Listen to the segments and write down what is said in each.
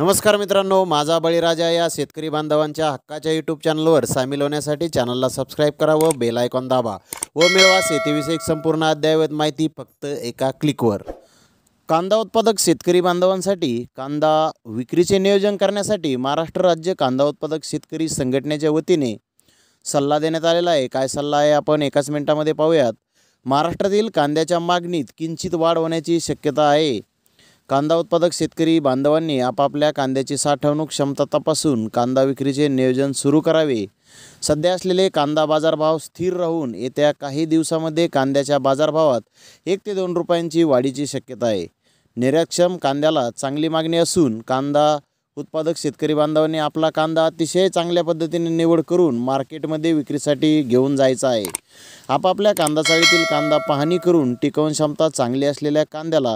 नमस्कार मित्रांनो माझा बळीराजा या शेतकरी बांधवांच्या हक्काच्या यूट्यूब चॅनलवर सामील होण्यासाठी चॅनलला सबस्क्राईब करा व बेल आयकॉन दाबा व मिळवा शेतीविषयक संपूर्ण अद्ययावत माहिती फक्त एका क्लिकवर कांदा उत्पादक शेतकरी बांधवांसाठी कांदा विक्रीचे नियोजन करण्यासाठी महाराष्ट्र राज्य कांदा उत्पादक शेतकरी संघटनेच्या वतीने सल्ला देण्यात आलेला आहे काय सल्ला आहे आपण एकाच मिनिटामध्ये पाहूयात महाराष्ट्रातील कांद्याच्या मागणीत किंचित वाढ होण्याची शक्यता आहे कांदा उत्पादक शेतकरी बांधवांनी आपापल्या कांद्याची साठवणूक क्षमता तपासून कांदा विक्रीचे नियोजन सुरू करावे सध्या असलेले कांदा बाजारभाव स्थिर राहून येत्या काही दिवसामध्ये कांद्याच्या बाजारभावात एक ते दोन रुपयांची वाढीची शक्यता आहे निर्यातक्षम कांद्याला चांगली मागणी असून कांदा उत्पादक शेतकरी बांधवांनी आपला कांदा अतिशय चांगल्या पद्धतीने निवड करून मार्केटमध्ये विक्रीसाठी घेऊन जायचा आहे आपापल्या कांदा चाळीतील कांदा पाहणी करून टिकवून क्षमता चांगली असलेल्या कांद्याला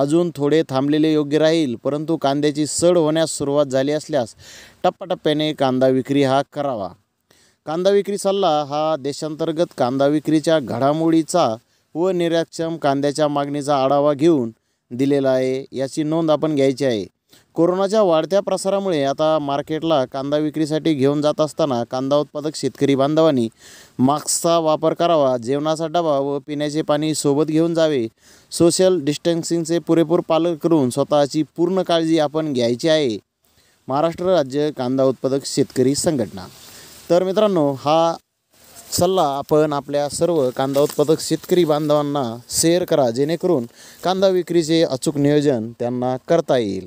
अजून थोडे थांबलेले योग्य राहील परंतु कांद्याची सड होण्यास सुरुवात झाली असल्यास टप्प्याटप्प्याने कांदा विक्री हा करावा कांदा विक्री सल्ला हा देशांतर्गत कांदा विक्रीच्या घडामोडीचा व निर्यातक्षम कांद्याच्या मागणीचा आढावा घेऊन दिलेला आहे याची नोंद आपण घ्यायची आहे कोरोनाच्या वाढत्या प्रसारामुळे आता मार्केटला कांदा विक्रीसाठी घेऊन जात असताना कांदा उत्पादक शेतकरी बांधवांनी मास्कचा वापर करावा जेवणाचा डबा व पिण्याचे पाणी सोबत घेऊन जावे सोशल डिस्टन्सिंगचे पुरेपूर पालन करून स्वतःची पूर्ण काळजी आपण घ्यायची आहे महाराष्ट्र राज्य कांदा उत्पादक शेतकरी संघटना तर मित्रांनो हा सल्ला आपण आपल्या सर्व कांदा उत्पादक शेतकरी बांधवांना शेअर करा जेणेकरून कांदा विक्रीचे अचूक नियोजन त्यांना करता येईल